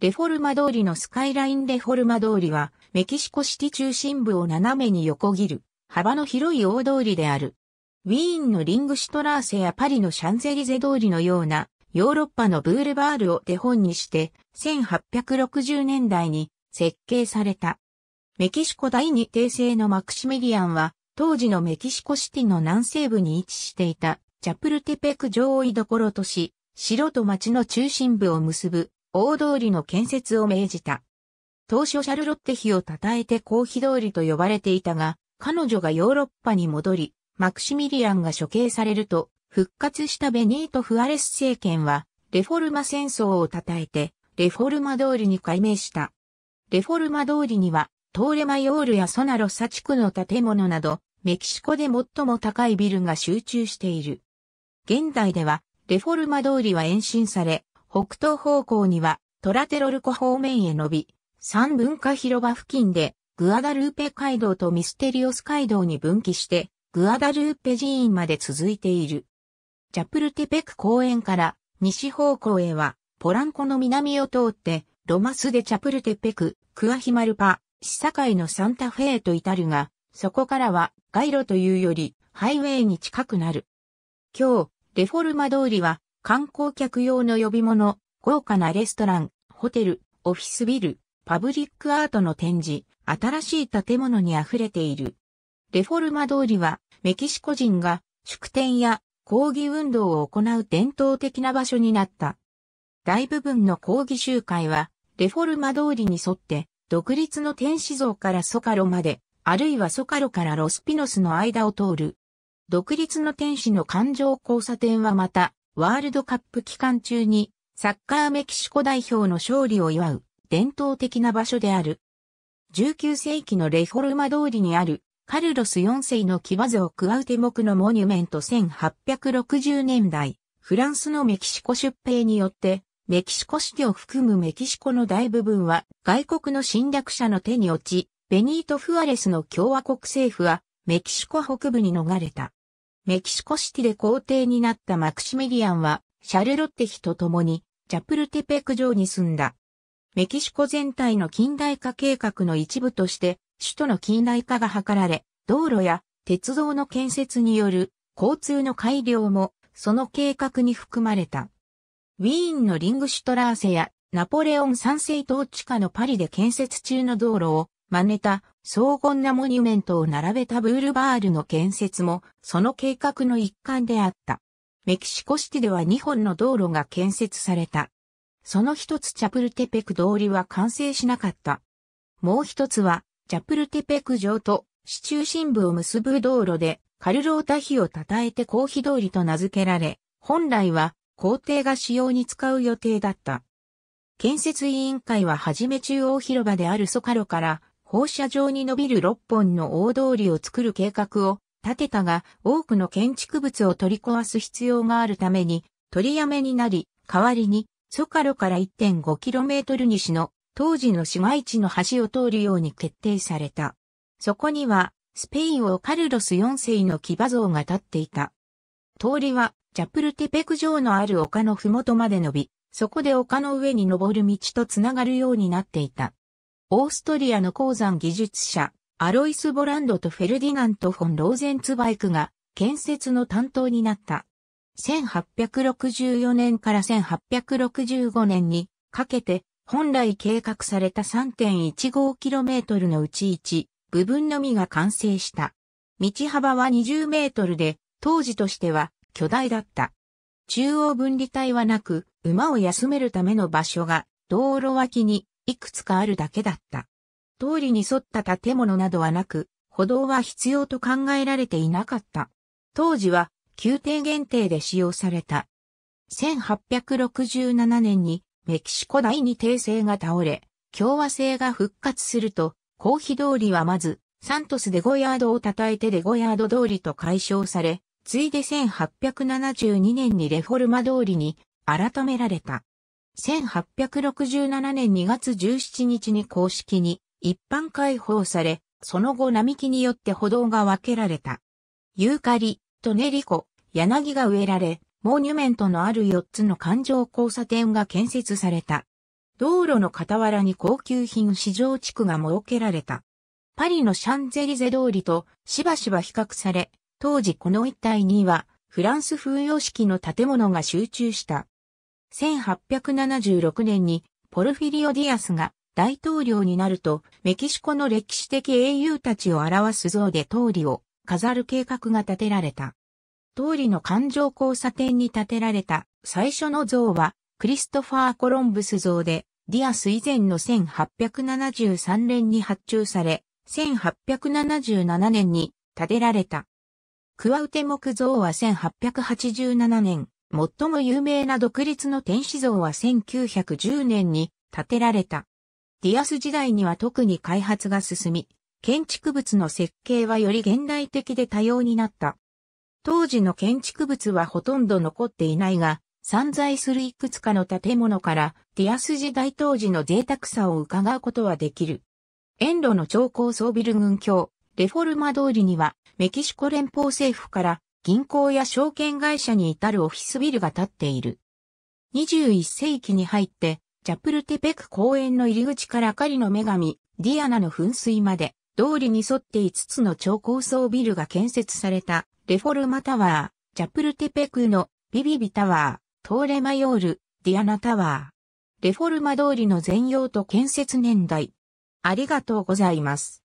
レフォルマ通りのスカイラインレフォルマ通りは、メキシコシティ中心部を斜めに横切る、幅の広い大通りである。ウィーンのリングシュトラーセやパリのシャンゼリゼ通りのような、ヨーロッパのブールバールを手本にして、1860年代に設計された。メキシコ第二帝政のマクシメリアンは、当時のメキシコシティの南西部に位置していた、チャプルテペク上位どころとし、城と町の中心部を結ぶ大通りの建設を命じた。当初シャルロッテ妃を称えて公費通りと呼ばれていたが、彼女がヨーロッパに戻り、マクシミリアンが処刑されると、復活したベニート・フアレス政権は、レフォルマ戦争を称えて、レフォルマ通りに改名した。レフォルマ通りには、トーレマヨールやソナロサ地区の建物など、メキシコで最も高いビルが集中している。現代では、レフォルマ通りは延伸され、北東方向にはトラテロルコ方面へ伸び、三文化広場付近でグアダルーペ街道とミステリオス街道に分岐してグアダルーペ寺院まで続いている。チャプルテペク公園から西方向へはポランコの南を通ってロマスでチャプルテペク、クアヒマルパ、市境のサンタフェへと至るが、そこからは街路というよりハイウェイに近くなる。今日、レフォルマ通りは観光客用の呼び物、豪華なレストラン、ホテル、オフィスビル、パブリックアートの展示、新しい建物に溢れている。レフォルマ通りは、メキシコ人が祝典や抗議運動を行う伝統的な場所になった。大部分の抗議集会は、レフォルマ通りに沿って、独立の天使像からソカロまで、あるいはソカロからロスピノスの間を通る。独立の天使の環状交差点はまた、ワールドカップ期間中にサッカーメキシコ代表の勝利を祝う伝統的な場所である。19世紀のレフォルマ通りにあるカルロス4世の騎馬像クアウテモクのモニュメント1860年代、フランスのメキシコ出兵によって、メキシコ市を含むメキシコの大部分は外国の侵略者の手に落ち、ベニート・フアレスの共和国政府はメキシコ北部に逃れた。メキシコシティで皇帝になったマクシミリアンは、シャルロッテ妃と共に、チャプルテペク城に住んだ。メキシコ全体の近代化計画の一部として、首都の近代化が図られ、道路や鉄道の建設による交通の改良も、その計画に含まれた。ウィーンのリングシュトラーセやナポレオン三世統治下のパリで建設中の道路を真似た荘厳なモニュメントを並べたブールバールの建設もその計画の一環であった。メキシコシティでは2本の道路が建設された。その一つチャプルテペク通りは完成しなかった。もう一つはチャプルテペク城と市中心部を結ぶ道路でカルロータ碑を称えてコーヒ通りと名付けられ、本来は皇帝が使用に使う予定だった。建設委員会ははじめ中央広場であるソカロから放射状に伸びる6本の大通りを作る計画を立てたが、多くの建築物を取り壊す必要があるために、取りやめになり、代わりに、ソカロから 1.5km 西の当時の市街地の橋を通るように決定された。そこには、スペイン王カルロス4世の騎馬像が立っていた。通りは、チャプルテペク城のある丘のふもとまで伸び、そこで丘の上に登る道とつながるようになっていた。オーストリアの鉱山技術者、アロイス・ボランドとフェルディナント・フォン・ローゼンツバイクが建設の担当になった。1864年から1865年にかけて本来計画された 3.15km のうち1部分のみが完成した。道幅は20メートルで当時としては巨大だった。中央分離帯はなく馬を休めるための場所が道路脇にいくつかあるだけだった。通りに沿った建物などはなく、歩道は必要と考えられていなかった。当時は、宮廷限定で使用された。1867年にメキシコ第二帝政が倒れ、共和制が復活すると、公費通りはまず、サントスで5ヤードを叩いてで5ヤード通りと解消され、ついで1872年にレフォルマ通りに改められた。1867年2月17日に公式に一般開放され、その後並木によって歩道が分けられた。ユーカリ、トネリコ、柳が植えられ、モニュメントのある4つの環状交差点が建設された。道路の傍らに高級品市場地区が設けられた。パリのシャンゼリゼ通りとしばしば比較され、当時この一帯にはフランス風様式の建物が集中した。1876年にポルフィリオ・ディアスが大統領になると、メキシコの歴史的英雄たちを表す像で通りを飾る計画が立てられた。通りの環状交差点に建てられた最初の像は、クリストファー・コロンブス像で、ディアス以前の1873年に発注され、1877年に建てられた。クアウテ木像は1887年、最も有名な独立の天使像は1910年に建てられた。ディアス時代には特に開発が進み、建築物の設計はより現代的で多様になった。当時の建築物はほとんど残っていないが、散在するいくつかの建物からディアス時代当時の贅沢さを伺うことはできる。遠路の超高層ビル群橋、レフォルマ通りにはメキシコ連邦政府から銀行や証券会社に至るオフィスビルが建っている。21世紀に入って、チャプルテペク公園の入り口から狩りの女神、ディアナの噴水まで、通りに沿って5つの超高層ビルが建設された、レフォルマタワー、チャプルテペクのビビビタワー、トーレマヨール、ディアナタワー。レフォルマ通りの全容と建設年代。ありがとうございます。